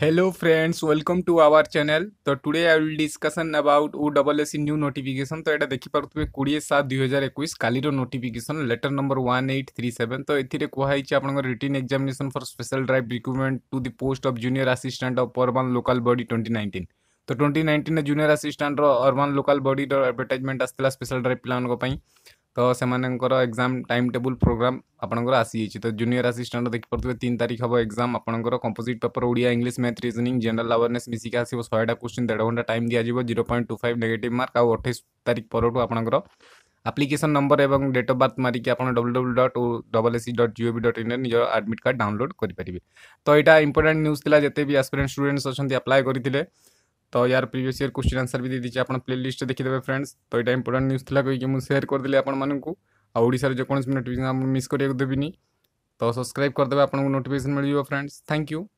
hello friends welcome to our channel तो today I will discussion about O double S new notification तो यहाँ देखिपुर थे कोड़े सात दुई हजार एक notification letter number one eight three seven तो एथे कहुई आप return examination for special drive recruitment to the post of junior assistant of urban local body twenty nineteen तो twenty nineteen junior assistant urban local body advertisement आसाला special drive पाला ତ ସେମାନଙ୍କର exam time table programme ଆପଣଙ୍କର ଆସିଯାଇଛି ତ junior assistant ଦେଖିପାରୁଥିବେ ତିନି ତାରିଖ ହେବ ଏକ୍ଜାମ୍ ଆପଣଙ୍କର composite paper Odia English math reasoning general awareness ମିଶିକି ଆସିବ ଶହେଟା କୋଶ୍ଚିନ୍ ଦେଢ଼ ଘଣ୍ଟା ଟାଇମ୍ ଦିଆଯିବ zero point two five negative mark ଆଉ ଅଠେଇଶ ତାରିଖ ପରଠୁ ଆପଣଙ୍କର ଆପ୍ଲିକେସନ୍ ନମ୍ବର ଏବଂ ଡେଟ୍ ଅଫ୍ ବାର୍ଥ ମାରିକି ଆପଣ W W dot double S dot G O V ଇନ୍ରେ ନିଜର ଆଡ଼ମିଟ୍ କାର୍ଡ଼ ଡାଉନଲୋଡ଼୍ କରିପାରିବେ ତ ଏଇଟା ଇମ୍ପୋର୍ଟାଣ୍ଟ ନ୍ୟୁଜ୍ ଥିଲା ଯେତେ ବି ଆସ୍ପିରେଣ୍ଟ ଷ୍ଟୁଡେଣ୍ଟସ୍ ଅଛନ୍ତି ଆପ୍ଲାଏ କରିଥିଲେ তো year previous year question answer বি দিয়েছি আপনার প্লে লিস্ট দেখিদেবে ফ্রেন্ডস তো এটা ইম্পর্টাট নিউজ লা কী মু সেয়ার করেদেলি আপনার আଓଡ଼ିଶାର ଯେକୌଣସି ନୋଟିଫିକେସନ୍ ଆପଣ ମିସ୍ କରିବାକୁ ଦେବିନି ତ ସବସ୍କ୍ରାଇବ୍ କରିଦେବେ ଆପଣଙ୍କୁ ନୋଟିଫିକେସନ୍ ମିଳିଯିବ ଫ୍ରେଣ୍ଡସ୍ ଥ୍ୟାଙ୍କ ୟୁ